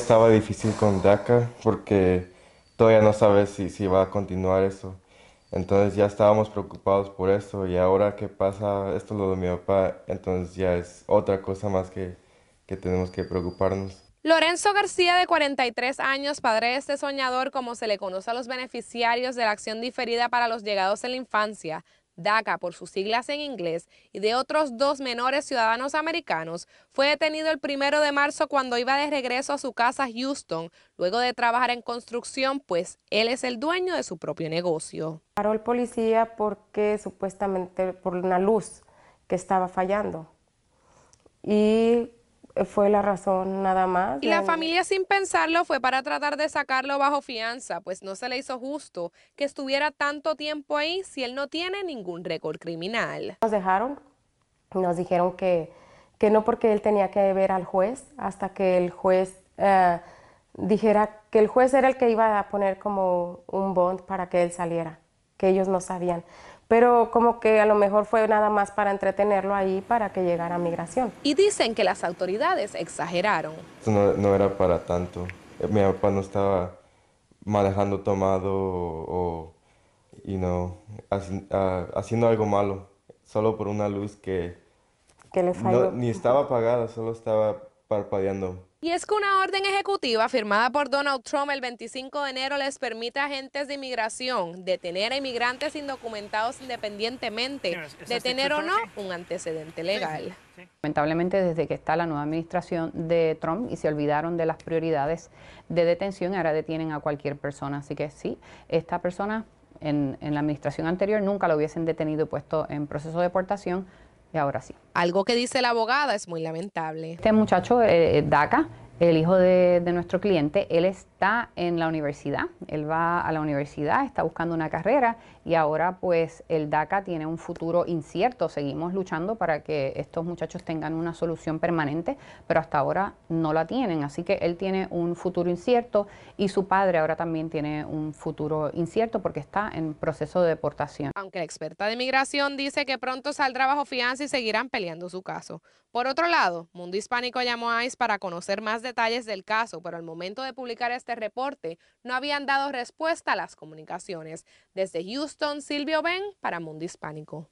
Estaba difícil con DACA porque todavía no sabes si, si va a continuar eso. Entonces ya estábamos preocupados por eso y ahora que pasa esto lo de mi papá, entonces ya es otra cosa más que, que tenemos que preocuparnos. Lorenzo García, de 43 años, padre de este soñador, como se le conoce a los beneficiarios de la acción diferida para los llegados en la infancia, DACA por sus siglas en inglés, y de otros dos menores ciudadanos americanos, fue detenido el primero de marzo cuando iba de regreso a su casa Houston, luego de trabajar en construcción, pues él es el dueño de su propio negocio. Paró el policía porque supuestamente por una luz que estaba fallando. Y fue la razón nada más. Y la familia sin pensarlo fue para tratar de sacarlo bajo fianza, pues no se le hizo justo que estuviera tanto tiempo ahí si él no tiene ningún récord criminal. Nos dejaron, nos dijeron que, que no porque él tenía que ver al juez hasta que el juez eh, dijera que el juez era el que iba a poner como un bond para que él saliera, que ellos no sabían pero como que a lo mejor fue nada más para entretenerlo ahí para que llegara a migración. Y dicen que las autoridades exageraron. No, era para tanto. Eh, mi papá no estaba manejando tomado o, y no ah, haciendo algo malo, solo por una luz que, que le falló. ni estaba apagada, solo estaba y es que una orden ejecutiva firmada por Donald Trump el 25 de enero les permite a agentes de inmigración detener a inmigrantes indocumentados independientemente de tener o no un antecedente legal. Lamentablemente, desde que está la nueva administración de Trump y se olvidaron de las prioridades de detención, ahora detienen a cualquier persona. Así que sí, esta persona en, en la administración anterior nunca lo hubiesen detenido y puesto en proceso de deportación y ahora sí. Algo que dice la abogada es muy lamentable. Este muchacho, eh, eh DACA, el hijo de, nuestro cliente, él está en la universidad, él va a la universidad, está buscando una carrera y ahora pues el DACA tiene un futuro incierto, seguimos luchando para que estos muchachos tengan una solución permanente, pero hasta ahora no la tienen, así que él tiene un futuro incierto y su padre ahora también tiene un futuro incierto porque está en proceso de deportación. Aunque la experta de migración dice que pronto saldrá bajo fianza y seguirán peleando su caso. Por otro lado, Mundo Hispánico llamó a ICE para conocer más de detalles del caso, pero al momento de publicar este reporte no habían dado respuesta a las comunicaciones. Desde Houston, Silvio Ben para Mundo Hispánico.